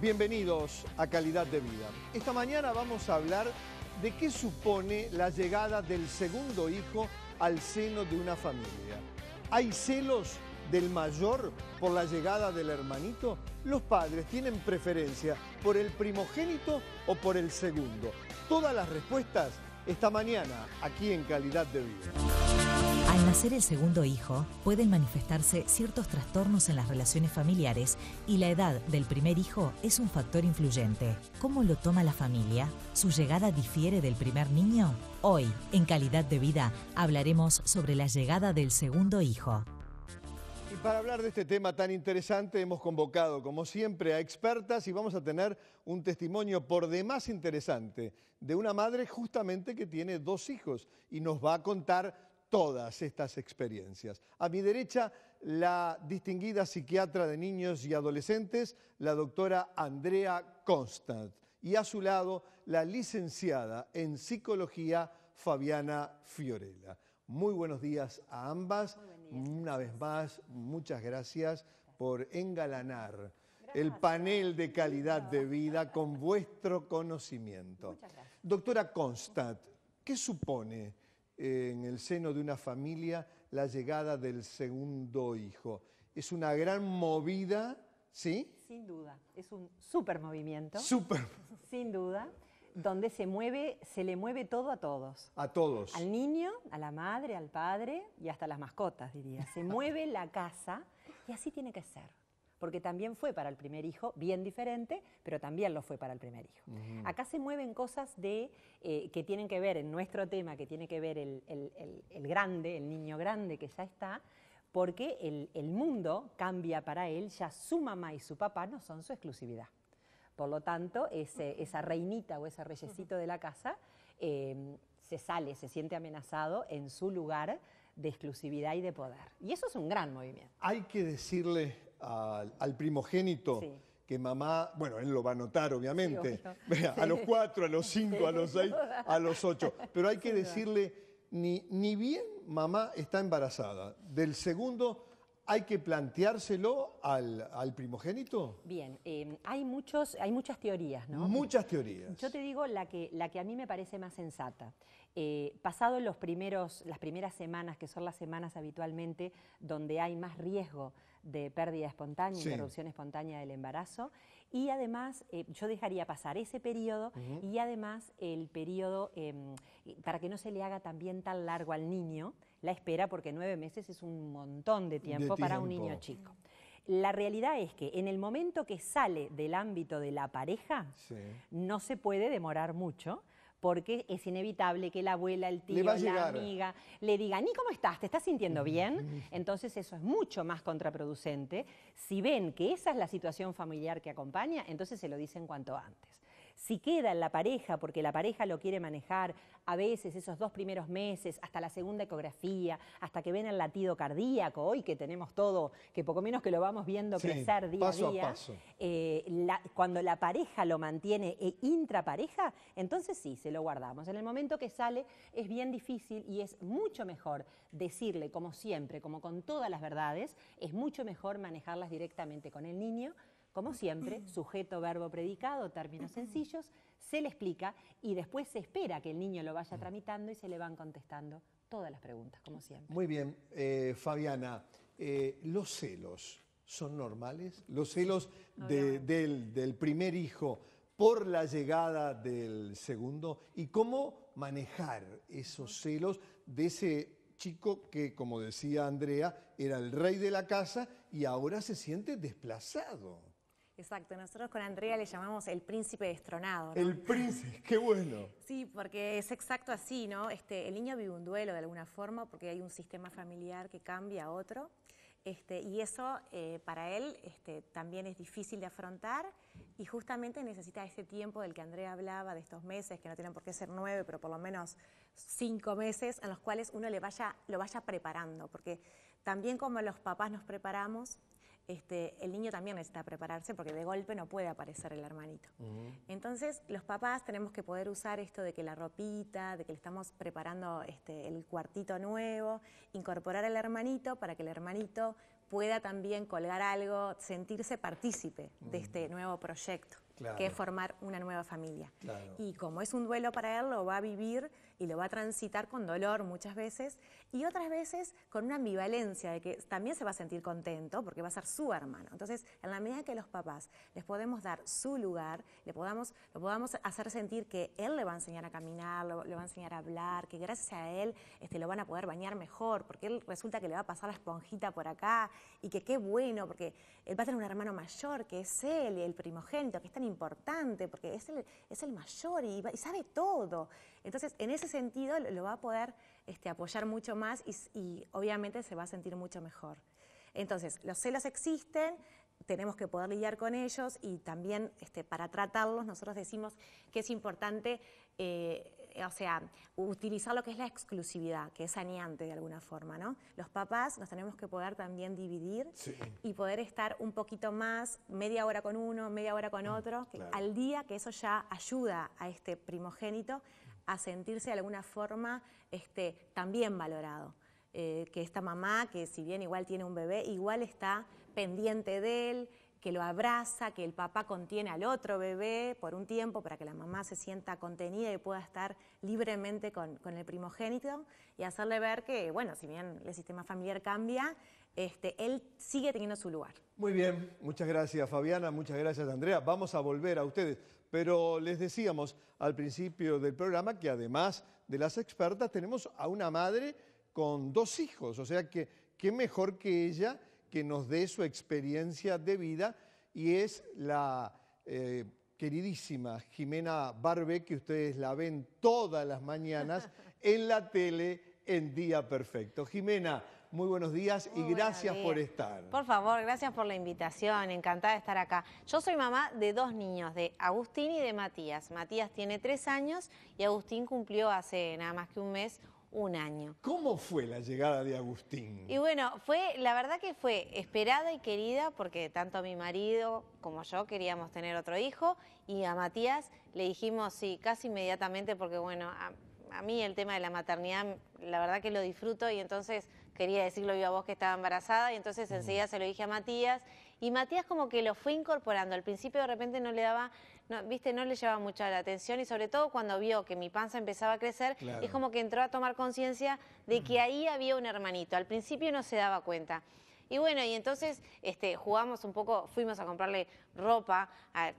bienvenidos a Calidad de Vida. Esta mañana vamos a hablar de qué supone la llegada del segundo hijo al seno de una familia. ¿Hay celos del mayor por la llegada del hermanito? ¿Los padres tienen preferencia por el primogénito o por el segundo? Todas las respuestas esta mañana aquí en Calidad de Vida. Al nacer el segundo hijo, pueden manifestarse ciertos trastornos en las relaciones familiares y la edad del primer hijo es un factor influyente. ¿Cómo lo toma la familia? ¿Su llegada difiere del primer niño? Hoy, en Calidad de Vida, hablaremos sobre la llegada del segundo hijo. Y para hablar de este tema tan interesante hemos convocado, como siempre, a expertas y vamos a tener un testimonio por demás interesante de una madre justamente que tiene dos hijos y nos va a contar todas estas experiencias. A mi derecha, la distinguida psiquiatra de niños y adolescentes, la doctora Andrea Constant, y a su lado, la licenciada en psicología Fabiana Fiorella. Muy buenos días a ambas. Una vez más, muchas gracias por engalanar el panel de calidad de vida con vuestro conocimiento. Doctora Constant, ¿qué supone eh, en el seno de una familia la llegada del segundo hijo. Es una gran movida, ¿sí? Sin duda, es un super movimiento. Super. Sin duda, donde se mueve, se le mueve todo a todos. A todos. Al niño, a la madre, al padre y hasta las mascotas, diría. Se mueve la casa y así tiene que ser porque también fue para el primer hijo, bien diferente, pero también lo fue para el primer hijo. Acá se mueven cosas de, eh, que tienen que ver en nuestro tema, que tiene que ver el, grande, el niño grande que ya está, porque el, mundo cambia para él, ya su mamá y su papá no son su exclusividad. Por lo tanto, esa reinita o ese reyesito de la casa em, se sale, se siente amenazado en su lugar de exclusividad y de poder. Y eso es un gran movimiento. Hay que decirle al primogénito. que mamá, bueno, él lo va a notar, obviamente, a los cuatro, a los cinco, a los seis, a los ocho. Pero hay que decirle, ni, ni bien mamá está embarazada. Del segundo, ¿hay que planteárselo al, primogénito? Bien, em, hay, muchos, hay muchas teorías, ¿no? Muchas teorías. Yo te digo la que, la que a mí me parece más sensata. Eh, pasado los primeros, las primeras semanas, que son las semanas habitualmente donde hay más riesgo de pérdida espontánea, interrupción espontánea del embarazo, y además eh, yo dejaría pasar ese periodo y además el periodo em, para que no se le haga también tan largo al niño la espera, porque nueve meses es un montón de tiempo, para un niño chico. La realidad es que en el momento que sale del ámbito de la pareja, no se puede demorar mucho porque es inevitable que la abuela, el tío, la amiga le digan, ¿y cómo estás? ¿Te estás sintiendo bien? Entonces eso es mucho más contraproducente. Si ven que esa es la situación familiar que acompaña, entonces se lo dicen cuanto antes. Si queda en la pareja, porque la pareja lo quiere manejar, a veces esos dos primeros meses, hasta la segunda ecografía, hasta que ven el latido cardíaco, hoy que tenemos todo, que poco menos que lo vamos viendo crecer día a día, paso. Eh, cuando la pareja lo mantiene e intrapareja, entonces sí, se lo guardamos. En el momento que sale es bien difícil y es mucho mejor decirle, como siempre, como con todas las verdades, es mucho mejor manejarlas directamente con el niño como siempre, sujeto, verbo, predicado, términos sencillos, se le explica y después se espera que el niño lo vaya mm. tramitando y se le van contestando todas las preguntas, como siempre. Muy bien, eh, Fabiana, eh, los celos son normales, los celos del, primer hijo por la llegada del segundo y cómo manejar esos celos de ese chico que, como decía Andrea, era el rey de la casa y ahora se siente desplazado. Exacto, nosotros con Andrea le llamamos el príncipe destronado. El príncipe, qué bueno. Sí, porque es exacto así, ¿no? Este, el niño vive un duelo de alguna forma porque hay un sistema familiar que cambia a otro. Este, y eso eh, para él este, también es difícil de afrontar y justamente necesita ese tiempo del que Andrea hablaba, de estos meses, que no tienen por qué ser nueve, pero por lo menos cinco meses, en los cuales uno le vaya, lo vaya preparando, porque también como los papás nos preparamos, este, el niño también necesita prepararse porque de golpe no puede aparecer el hermanito. Entonces, los papás tenemos que poder usar esto de que la ropita, de que le estamos preparando este, el cuartito nuevo, incorporar al hermanito para que el hermanito pueda también colgar algo, sentirse partícipe de este nuevo proyecto que es formar una nueva familia. Y como es un duelo para él, lo va a vivir y lo va a transitar con dolor muchas veces y otras veces con una ambivalencia de que también se va a sentir contento porque va a ser su hermano. Entonces, en la medida que los papás les podemos dar su lugar, le podamos, lo podamos hacer sentir que él le va a enseñar a caminar, le va a enseñar a hablar, que gracias a él este, lo van a poder bañar mejor, porque él resulta que le va a pasar la esponjita por acá y que qué bueno, porque él va a tener un hermano mayor que es él, el primogénito, que está importante porque es el, es el mayor y, sabe todo. Entonces, en ese sentido, lo, va a poder este, apoyar mucho más y, obviamente se va a sentir mucho mejor. Entonces, los celos existen, tenemos que poder lidiar con ellos y también este, para tratarlos nosotros decimos que es importante eh, o sea, utilizar lo que es la exclusividad, que es saneante de alguna forma, ¿no? Los papás nos tenemos que poder también dividir y poder estar un poquito más, media hora con uno, media hora con mm, otro, al día, que eso ya ayuda a este primogénito a sentirse de alguna forma este, también valorado. Eh, que esta mamá, que si bien igual tiene un bebé, igual está pendiente de él, que lo abraza, que el papá contiene al otro bebé por un tiempo para que la mamá se sienta contenida y pueda estar libremente con, el primogénito y hacerle ver que, bueno, si bien el sistema familiar cambia, este, él sigue teniendo su lugar. Muy bien, muchas gracias Fabiana, muchas gracias Andrea. Vamos a volver a ustedes, pero les decíamos al principio del programa que además de las expertas tenemos a una madre con dos hijos, o sea que qué mejor que ella que nos dé su experiencia de vida y es la eh, queridísima Jimena Barbe, que ustedes la ven todas las mañanas en la tele en Día Perfecto. Jimena, muy buenos días y gracias por estar. Por favor, gracias por la invitación, encantada de estar acá. Yo soy mamá de dos niños, de Agustín y de Matías. Matías tiene tres años y Agustín cumplió hace nada más que un mes un año. ¿Cómo fue la llegada de Agustín? Y bueno, fue, la verdad que fue esperada y querida porque tanto mi marido como yo queríamos tener otro hijo y a Matías le dijimos sí casi inmediatamente porque bueno, a, mí el tema de la maternidad la verdad que lo disfruto y entonces quería decirlo yo a vos que estaba embarazada y entonces enseguida se lo dije a Matías y Matías como que lo fue incorporando. Al principio de repente no le daba, no, viste, no le llevaba mucha la atención y sobre todo cuando vio que mi panza empezaba a crecer, es como que entró a tomar conciencia de que ahí había un hermanito. Al principio no se daba cuenta. Y bueno, y entonces este, jugamos un poco, fuimos a comprarle ropa,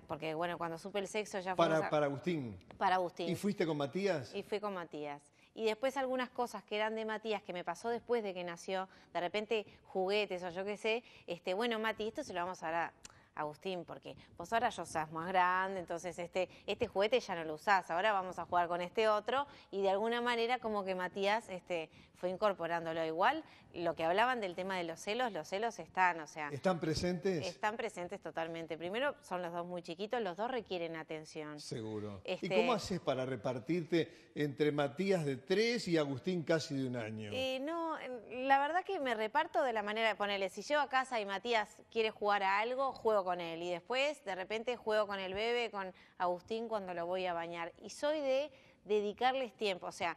porque bueno, cuando supe el sexo ya fue. Para, para Agustín. Para Agustín. ¿Y fuiste con Matías? Y fui con Matías. Y después algunas cosas que eran de Matías, que me pasó después de que nació, de repente juguetes o yo qué sé, este, bueno, Mati, esto se lo vamos a dar a Agustín, porque vos ahora yo seas más grande, entonces este, este juguete ya no lo usás, ahora vamos a jugar con este otro, y de alguna manera como que Matías este, fue incorporándolo igual. Lo que hablaban del tema de los celos, los celos están, o sea... ¿Están presentes? Están presentes totalmente. Primero, son los dos muy chiquitos, los dos requieren atención. Seguro. ¿Y este cómo haces para repartirte entre Matías de tres y Agustín casi de un año? Eh, no, la verdad que me reparto de la manera de ponerle, si yo a casa y Matías quiere jugar a algo, juego con él y después de repente juego con el bebé, con Agustín cuando lo voy a bañar. Y soy de dedicarles tiempo, o sea,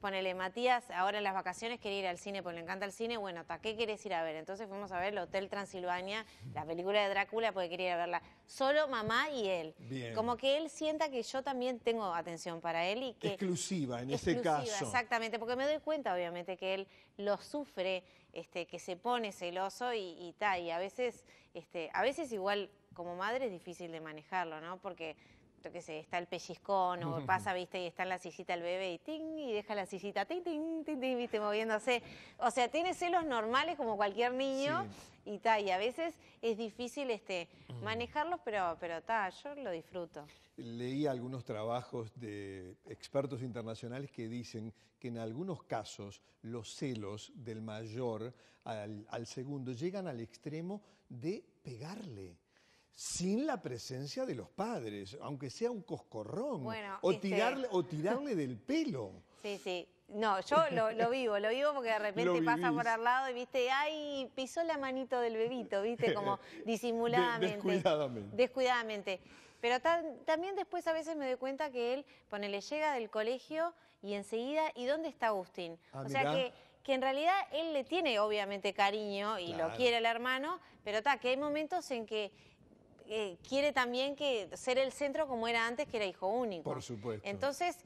ponele, Matías, ahora en las vacaciones quiere ir al cine porque le encanta el cine, bueno, ¿a qué querés ir a ver? Entonces fuimos a ver el Hotel Transilvania, la película de Drácula, porque quería ir a verla. Solo mamá y él. Como que él sienta que yo también tengo atención para él y que... Exclusiva, en ese caso. Exactamente, porque me doy cuenta, obviamente, que él lo sufre, este, que se pone celoso y, y tal, y a veces, este, a veces igual como madre es difícil de manejarlo, ¿no? Porque que se está el pellizcón o pasa, viste, y está en la sillita el bebé y y deja la sillita, viste, moviéndose. O sea, tiene celos normales como cualquier niño y tal, y a veces es difícil este, manejarlos, pero, pero ta, yo lo disfruto. Leí algunos trabajos de expertos internacionales que dicen que en algunos casos los celos del mayor al segundo llegan al extremo de pegarle sin la presencia de los padres, aunque sea un coscorrón, este, o, tirarle, o del pelo. Sí, sí. No, yo lo, vivo, lo vivo porque de repente pasa por al lado y viste, ay, pisó la manito del bebito, viste, como disimuladamente. descuidadamente. Descuidadamente. Pero también después a veces me doy cuenta que él, ponele, llega del colegio y enseguida, ¿y dónde está Agustín? Ah, o sea que, que en realidad él le tiene obviamente cariño y lo quiere el hermano, pero está, que hay momentos en que eh, quiere también que ser el centro como era antes, que era hijo único. Por supuesto. Entonces,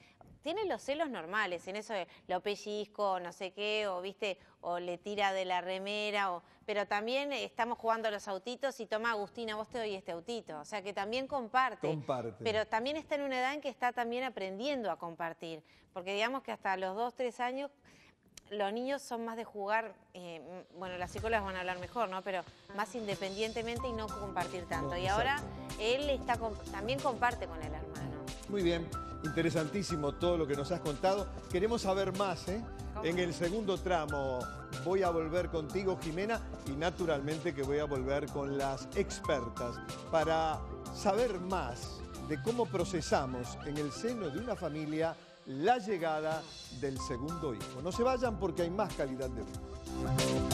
tiene los celos normales, en eso de lo pellizco, no sé qué, o viste, o le tira de la remera, pero también estamos jugando a los autitos y toma Agustina, vos te doy este autito. O sea que también comparte. Comparte. Pero también está en una edad en que está también aprendiendo a compartir. Porque digamos que hasta los dos, tres años los niños son más de jugar, eh, mm, bueno, las psicólogas van a hablar mejor, ¿no? Pero más independientemente y no compartir tanto. y ahora él está también comparte con el hermano. Muy bien, interesantísimo todo lo que nos has contado. Queremos saber más, ¿eh? En el segundo tramo voy a volver contigo, Jimena, y naturalmente que voy a volver con las expertas para saber más de cómo procesamos en el seno de una familia la llegada del segundo hijo. No se vayan porque hay más calidad de vida.